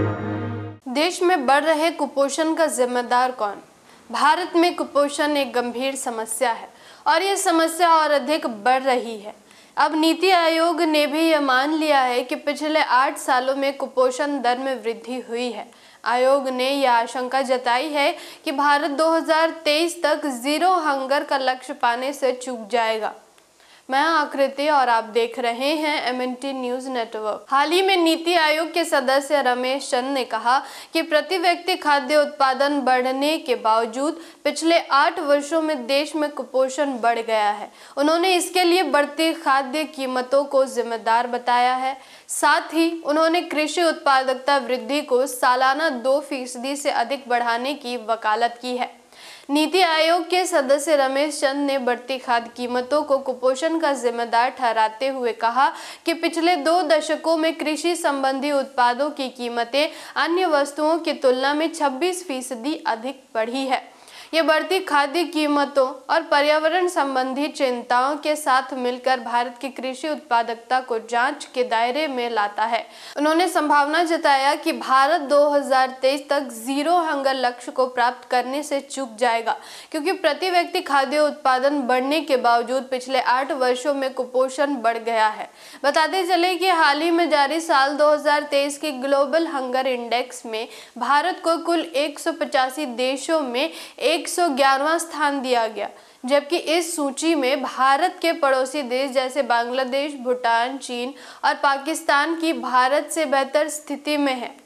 देश में बढ़ रहे कुपोषण का जिम्मेदार कौन भारत में कुपोषण एक गंभीर समस्या है और ये समस्या और अधिक बढ़ रही है अब नीति आयोग ने भी यह मान लिया है कि पिछले आठ सालों में कुपोषण दर में वृद्धि हुई है आयोग ने यह आशंका जताई है कि भारत 2023 तक जीरो हंगर का लक्ष्य पाने से चूक जाएगा मैं आकृति और आप देख रहे हैं एम न्यूज नेटवर्क हाल ही में नीति आयोग के सदस्य रमेश चंद ने कहा कि प्रति व्यक्ति खाद्य उत्पादन बढ़ने के बावजूद पिछले आठ वर्षों में देश में कुपोषण बढ़ गया है उन्होंने इसके लिए बढ़ती खाद्य कीमतों को जिम्मेदार बताया है साथ ही उन्होंने कृषि उत्पादकता वृद्धि को सालाना दो फीसदी से अधिक बढ़ाने की वकालत की है नीति आयोग के सदस्य रमेश चंद ने बढ़ती खाद कीमतों को कुपोषण का जिम्मेदार ठहराते हुए कहा कि पिछले दो दशकों में कृषि संबंधी उत्पादों की कीमतें अन्य वस्तुओं की तुलना में 26 फीसदी अधिक बढ़ी है ये बढ़ती खाद्य कीमतों और पर्यावरण संबंधी चिंताओं के साथ मिलकर भारत की कृषि उत्पादकता को जांच के दायरे में लाता है उन्होंने संभावना जताया कि भारत 2023 तक जीरो हंगर लक्ष्य को प्राप्त करने से चूक जाएगा क्योंकि प्रति व्यक्ति खाद्य उत्पादन बढ़ने के बावजूद पिछले आठ वर्षों में कुपोषण बढ़ गया है बताते चले कि हाल ही में जारी साल दो की ग्लोबल हंगर इंडेक्स में भारत को कुल एक देशों में एक एक स्थान दिया गया जबकि इस सूची में भारत के पड़ोसी देश जैसे बांग्लादेश भूटान चीन और पाकिस्तान की भारत से बेहतर स्थिति में है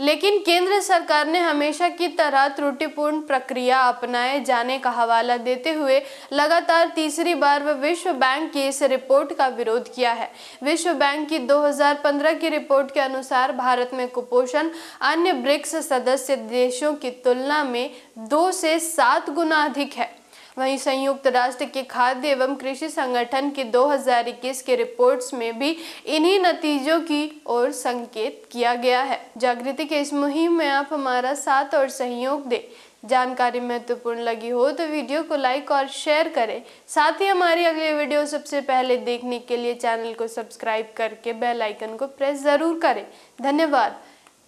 लेकिन केंद्र सरकार ने हमेशा की तरह त्रुटिपूर्ण प्रक्रिया अपनाए जाने का हवाला देते हुए लगातार तीसरी बार वह विश्व बैंक की इस रिपोर्ट का विरोध किया है विश्व बैंक की 2015 की रिपोर्ट के अनुसार भारत में कुपोषण अन्य ब्रिक्स सदस्य देशों की तुलना में दो से सात गुना अधिक है वहीं संयुक्त राष्ट्र के खाद्य एवं कृषि संगठन की 2021 के रिपोर्ट्स में भी इन्हीं नतीजों की ओर संकेत किया गया है जागृति के इस मुहिम में आप हमारा साथ और सहयोग दें जानकारी महत्वपूर्ण लगी हो तो वीडियो को लाइक और शेयर करें साथ ही हमारी अगली वीडियो सबसे पहले देखने के लिए चैनल को सब्सक्राइब करके बेल आइकन को प्रेस ज़रूर करें धन्यवाद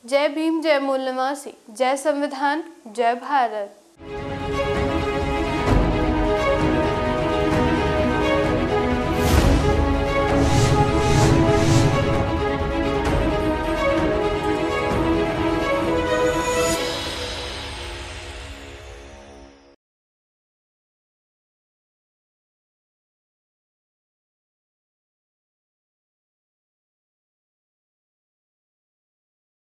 जय भीम जय मूल्यवासी जय संविधान जय भारत